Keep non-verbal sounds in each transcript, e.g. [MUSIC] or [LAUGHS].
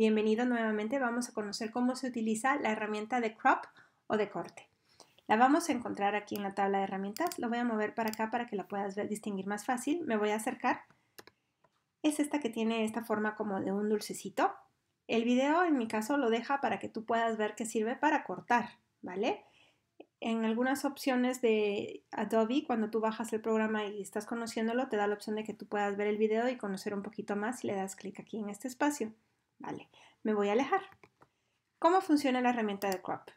Bienvenido nuevamente, vamos a conocer cómo se utiliza la herramienta de crop o de corte. La vamos a encontrar aquí en la tabla de herramientas, lo voy a mover para acá para que la puedas distinguir más fácil, me voy a acercar. Es esta que tiene esta forma como de un dulcecito. El video en mi caso lo deja para que tú puedas ver que sirve para cortar, ¿vale? en algunas opciones de Adobe, cuando tú bajas el programa y estás conociéndolo, te da la opción de que tú puedas ver el video y conocer un poquito más si le das clic aquí en este espacio. Vale, me voy a alejar. ¿Cómo funciona la herramienta de crop?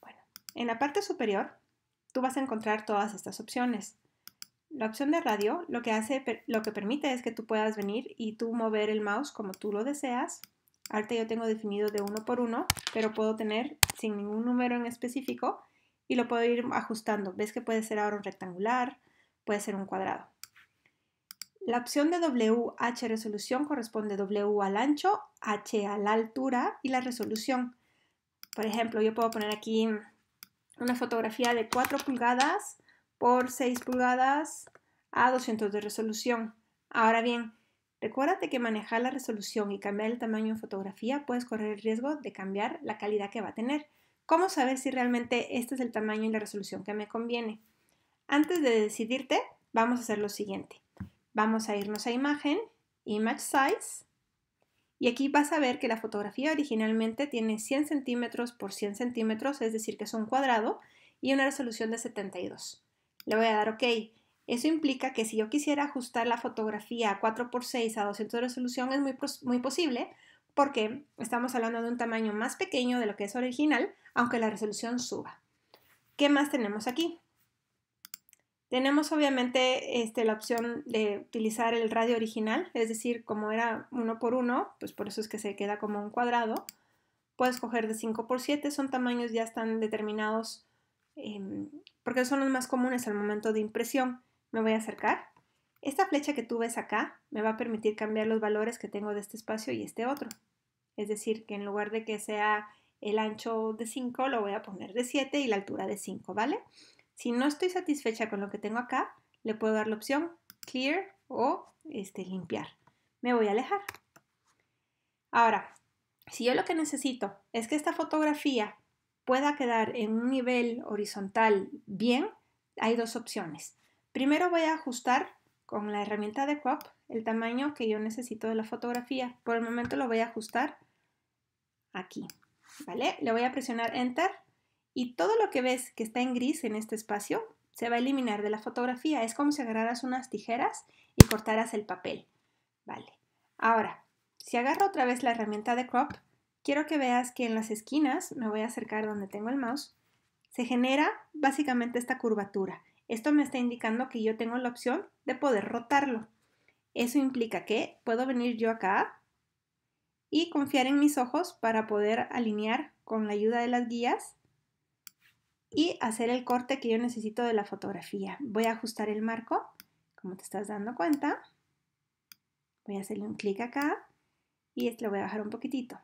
Bueno, en la parte superior tú vas a encontrar todas estas opciones. La opción de radio lo que, hace, lo que permite es que tú puedas venir y tú mover el mouse como tú lo deseas. Ahorita yo tengo definido de uno por uno, pero puedo tener sin ningún número en específico y lo puedo ir ajustando. Ves que puede ser ahora un rectangular, puede ser un cuadrado. La opción de WH resolución corresponde W al ancho, H a la altura y la resolución. Por ejemplo, yo puedo poner aquí una fotografía de 4 pulgadas por 6 pulgadas a 200 de resolución. Ahora bien, recuérdate que manejar la resolución y cambiar el tamaño de fotografía puedes correr el riesgo de cambiar la calidad que va a tener. ¿Cómo saber si realmente este es el tamaño y la resolución que me conviene? Antes de decidirte, vamos a hacer lo siguiente. Vamos a irnos a imagen, image size, y aquí vas a ver que la fotografía originalmente tiene 100 centímetros por 100 centímetros, es decir, que es un cuadrado, y una resolución de 72. Le voy a dar OK. Eso implica que si yo quisiera ajustar la fotografía a 4x6 a 200 de resolución es muy, muy posible porque estamos hablando de un tamaño más pequeño de lo que es original, aunque la resolución suba. ¿Qué más tenemos aquí? Tenemos obviamente este, la opción de utilizar el radio original, es decir, como era uno por uno, pues por eso es que se queda como un cuadrado. Puedes coger de 5 por 7, son tamaños ya están determinados em, porque son los más comunes al momento de impresión. Me voy a acercar. Esta flecha que tú ves acá me va a permitir cambiar los valores que tengo de este espacio y este otro. Es decir, que en lugar de que sea el ancho de 5, lo voy a poner de 7 y la altura de 5, ¿vale? Si no estoy satisfecha con lo que tengo acá, le puedo dar la opción clear o este, limpiar. Me voy a alejar. Ahora, si yo lo que necesito es que esta fotografía pueda quedar en un nivel horizontal bien, hay dos opciones. Primero voy a ajustar con la herramienta de crop el tamaño que yo necesito de la fotografía. Por el momento lo voy a ajustar aquí, ¿vale? Le voy a presionar Enter y todo lo que ves que está en gris en este espacio se va a eliminar de la fotografía. Es como si agarraras unas tijeras y cortaras el papel. Vale. Ahora, si agarro otra vez la herramienta de crop, quiero que veas que en las esquinas, me voy a acercar donde tengo el mouse, se genera básicamente esta curvatura. Esto me está indicando que yo tengo la opción de poder rotarlo. Eso implica que puedo venir yo acá y confiar en mis ojos para poder alinear con la ayuda de las guías y hacer el corte que yo necesito de la fotografía. Voy a ajustar el marco, como te estás dando cuenta. Voy a hacerle un clic acá y este lo voy a bajar un poquitito.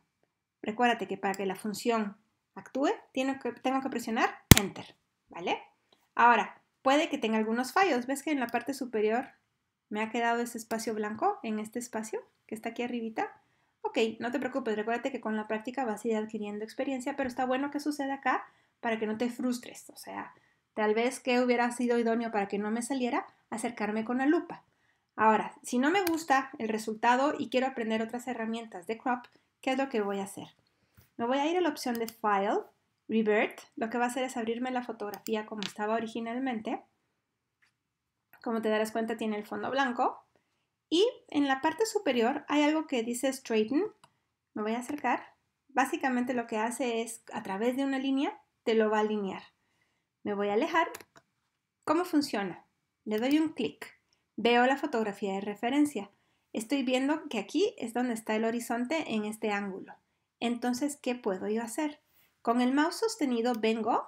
Recuérdate que para que la función actúe, tengo que, tengo que presionar Enter, ¿vale? Ahora, puede que tenga algunos fallos. ¿Ves que en la parte superior me ha quedado ese espacio blanco en este espacio que está aquí arribita? Ok, no te preocupes, recuérdate que con la práctica vas a ir adquiriendo experiencia, pero está bueno que suceda acá para que no te frustres. O sea, tal vez que hubiera sido idóneo para que no me saliera, acercarme con la lupa. Ahora, si no me gusta el resultado y quiero aprender otras herramientas de crop, ¿qué es lo que voy a hacer? Me voy a ir a la opción de File, Revert. Lo que va a hacer es abrirme la fotografía como estaba originalmente. Como te darás cuenta, tiene el fondo blanco. Y en la parte superior hay algo que dice Straighten. Me voy a acercar. Básicamente lo que hace es, a través de una línea, se lo va a alinear. Me voy a alejar. ¿Cómo funciona? Le doy un clic. Veo la fotografía de referencia. Estoy viendo que aquí es donde está el horizonte en este ángulo. Entonces, ¿qué puedo yo hacer? Con el mouse sostenido vengo,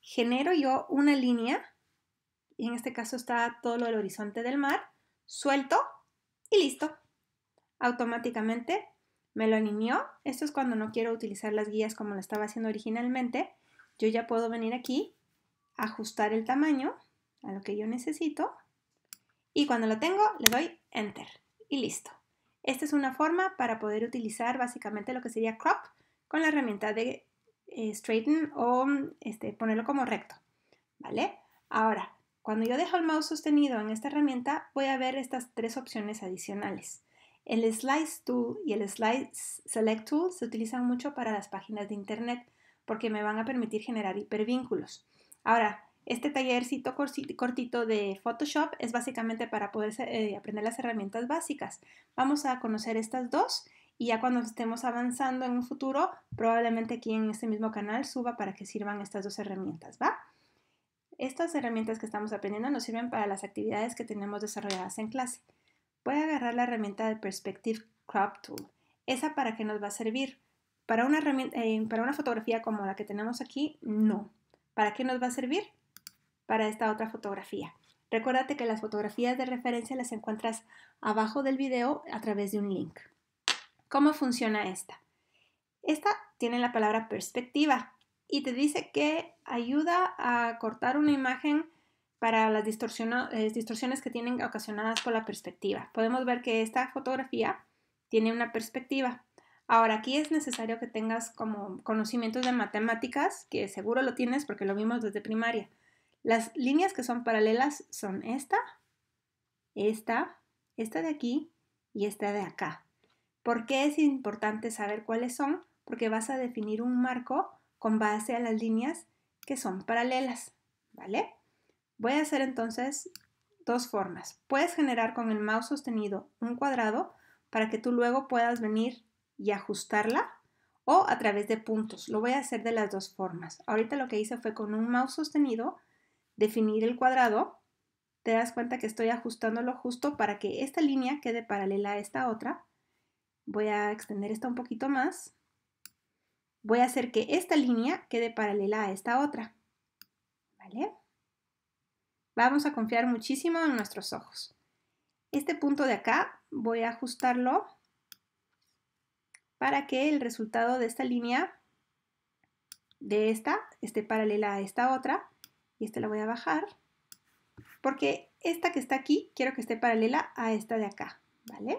genero yo una línea, y en este caso está todo lo del horizonte del mar, suelto y listo. Automáticamente me lo alineó. Esto es cuando no quiero utilizar las guías como lo estaba haciendo originalmente yo ya puedo venir aquí, ajustar el tamaño a lo que yo necesito y cuando lo tengo le doy Enter y listo. Esta es una forma para poder utilizar básicamente lo que sería crop con la herramienta de eh, straighten o este, ponerlo como recto, ¿vale? Ahora, cuando yo dejo el mouse sostenido en esta herramienta, voy a ver estas tres opciones adicionales. El Slice Tool y el Slice Select Tool se utilizan mucho para las páginas de Internet porque me van a permitir generar hipervínculos. Ahora, este tallercito cortito de Photoshop es básicamente para poder eh, aprender las herramientas básicas. Vamos a conocer estas dos y ya cuando estemos avanzando en un futuro, probablemente aquí en este mismo canal suba para que sirvan estas dos herramientas, ¿va? Estas herramientas que estamos aprendiendo nos sirven para las actividades que tenemos desarrolladas en clase. Voy a agarrar la herramienta de Perspective Crop Tool. Esa para qué nos va a servir? Eh, para una, fotografía como la que tenemos aquí, no. ¿Para qué nos va a servir? Para esta otra fotografía. Recuérdate que las fotografías de referencia las encuentras abajo del video a través de un link. ¿Cómo funciona esta? Esta tiene la palabra perspectiva y te dice que ayuda a cortar una imagen para las eh, distorsiones que tienen ocasionadas por la perspectiva. Podemos ver que esta fotografía tiene una perspectiva Ahora, aquí es necesario que tengas como conocimientos de matemáticas, que seguro lo tienes porque lo vimos desde primaria. Las líneas que son paralelas son esta, esta, esta de aquí y esta de acá. ¿Por qué es importante saber cuáles son? Porque vas a definir un marco con base a las líneas que son paralelas, ¿vale? Voy a hacer entonces dos formas. Puedes generar con el mouse sostenido un cuadrado para que tú luego puedas venir y ajustarla o a través de puntos. Lo voy a hacer de las dos formas. Ahorita lo que hice fue con un mouse sostenido definir el cuadrado. Te das cuenta que estoy ajustándolo justo para que esta línea quede paralela a esta otra. Voy a extender esta un poquito más. Voy a hacer que esta línea quede paralela a esta otra. ¿Vale? Vamos a confiar muchísimo en nuestros ojos. Este punto de acá voy a ajustarlo para que el resultado de esta línea, de esta, esté paralela a esta otra. Y esta la voy a bajar porque esta que está aquí quiero que esté paralela a esta de acá, ¿vale?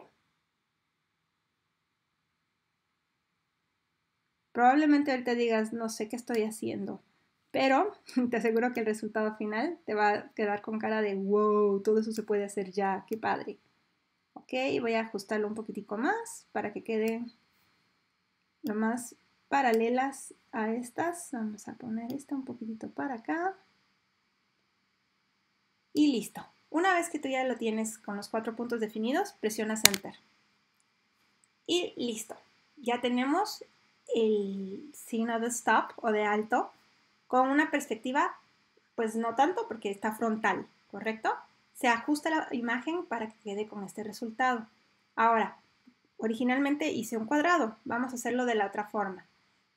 Probablemente ahorita digas, no sé qué estoy haciendo, pero [LAUGHS] te aseguro que el resultado final te va a quedar con cara de, wow, todo eso se puede hacer ya, qué padre. Ok, voy a ajustarlo un poquitico más para que quede más paralelas a estas. Vamos a poner esta un poquitito para acá. Y listo. Una vez que tú ya lo tienes con los cuatro puntos definidos, presionas Enter. Y listo. Ya tenemos el signo de stop o de alto con una perspectiva, pues no tanto porque está frontal, ¿correcto? Se ajusta la imagen para que quede con este resultado. Ahora, Originalmente hice un cuadrado, vamos a hacerlo de la otra forma.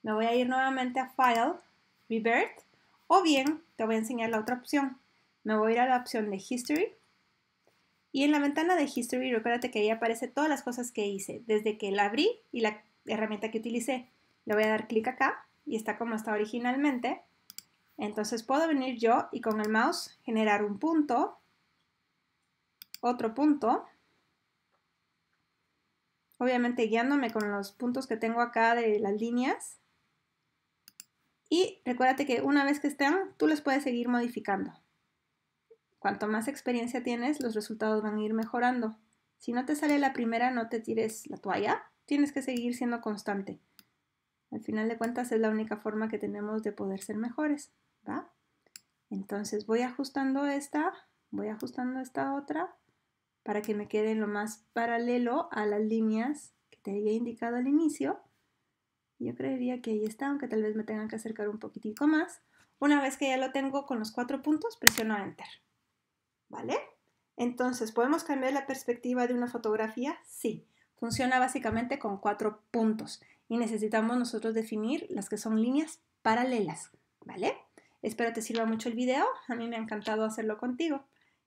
Me voy a ir nuevamente a File, Revert, o bien te voy a enseñar la otra opción. Me voy a ir a la opción de History, y en la ventana de History, recuérdate que ahí aparece todas las cosas que hice, desde que la abrí y la herramienta que utilicé. Le voy a dar clic acá, y está como está originalmente. Entonces puedo venir yo y con el mouse generar un punto, otro punto, obviamente guiándome con los puntos que tengo acá de las líneas. Y recuérdate que una vez que estén, tú les puedes seguir modificando. Cuanto más experiencia tienes, los resultados van a ir mejorando. Si no te sale la primera, no te tires la toalla. Tienes que seguir siendo constante. Al final de cuentas es la única forma que tenemos de poder ser mejores, ¿va? Entonces voy ajustando esta, voy ajustando esta otra para que me quede lo más paralelo a las líneas que te había indicado al inicio. Yo creería que ahí está, aunque tal vez me tengan que acercar un poquitico más. Una vez que ya lo tengo con los cuatro puntos, presiono Enter. ¿Vale? Entonces, ¿podemos cambiar la perspectiva de una fotografía? Sí. Funciona básicamente con cuatro puntos y necesitamos nosotros definir las que son líneas paralelas. ¿Vale? Espero te sirva mucho el video. A mí me ha encantado hacerlo contigo.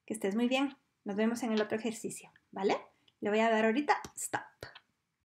Que estés muy bien. Nos vemos en el otro ejercicio, ¿vale? Le voy a dar ahorita stop.